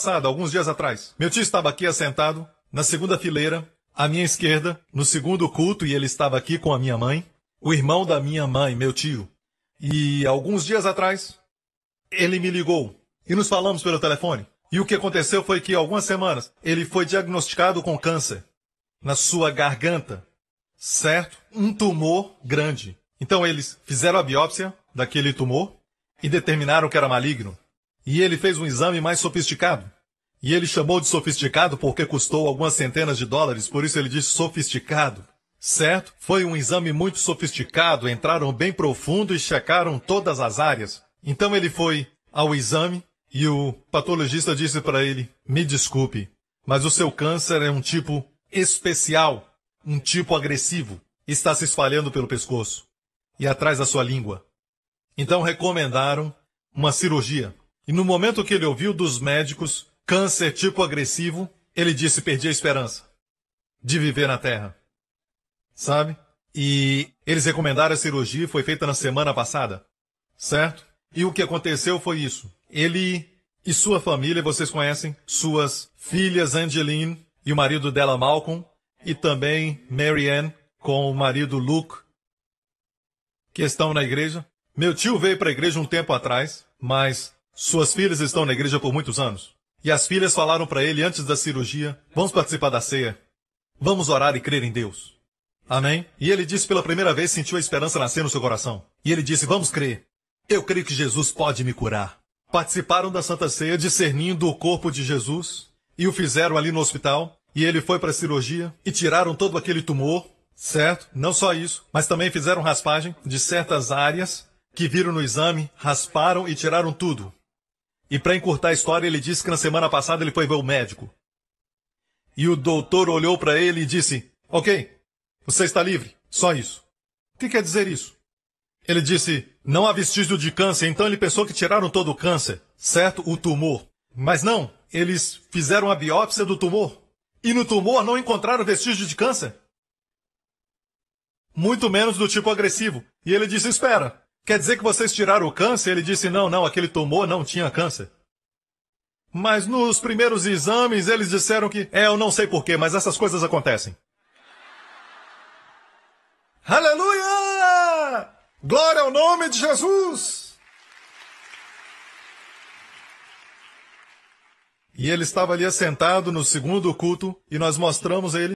passada, alguns dias atrás. Meu tio estava aqui assentado, na segunda fileira, à minha esquerda, no segundo culto, e ele estava aqui com a minha mãe, o irmão da minha mãe, meu tio. E alguns dias atrás, ele me ligou e nos falamos pelo telefone. E o que aconteceu foi que, algumas semanas, ele foi diagnosticado com câncer na sua garganta, certo? Um tumor grande. Então, eles fizeram a biópsia daquele tumor e determinaram que era maligno. E ele fez um exame mais sofisticado. E ele chamou de sofisticado porque custou algumas centenas de dólares, por isso ele disse sofisticado. Certo? Foi um exame muito sofisticado, entraram bem profundo e checaram todas as áreas. Então ele foi ao exame e o patologista disse para ele: Me desculpe, mas o seu câncer é um tipo especial, um tipo agressivo, está se espalhando pelo pescoço e atrás da sua língua. Então recomendaram uma cirurgia. E no momento que ele ouviu dos médicos câncer tipo agressivo, ele disse: perdi a esperança de viver na Terra. Sabe? E eles recomendaram a cirurgia, foi feita na semana passada, certo? E o que aconteceu foi isso. Ele e sua família, vocês conhecem, suas filhas Angeline e o marido dela Malcolm, e também Marianne com o marido Luke, que estão na igreja. Meu tio veio para a igreja um tempo atrás, mas suas filhas estão na igreja por muitos anos. E as filhas falaram para ele antes da cirurgia: Vamos participar da ceia. Vamos orar e crer em Deus. Amém? E ele disse pela primeira vez: sentiu a esperança nascer no seu coração. E ele disse: Vamos crer. Eu creio que Jesus pode me curar. Participaram da Santa Ceia discernindo o corpo de Jesus e o fizeram ali no hospital. E ele foi para a cirurgia e tiraram todo aquele tumor, certo? Não só isso, mas também fizeram raspagem de certas áreas que viram no exame, rasparam e tiraram tudo. E para encurtar a história, ele disse que na semana passada ele foi ver o médico. E o doutor olhou para ele e disse: Ok, você está livre, só isso. O que quer dizer isso? Ele disse: Não há vestígio de câncer, então ele pensou que tiraram todo o câncer, certo? O tumor. Mas não, eles fizeram a biópsia do tumor. E no tumor não encontraram vestígio de câncer. Muito menos do tipo agressivo. E ele disse: Espera, Quer dizer que vocês tiraram o câncer? Ele disse: não, não, aquele tumor não tinha câncer. Mas nos primeiros exames eles disseram que. É, eu não sei porquê, mas essas coisas acontecem. Aleluia! Glória ao nome de Jesus! E ele estava ali assentado no segundo culto e nós mostramos a ele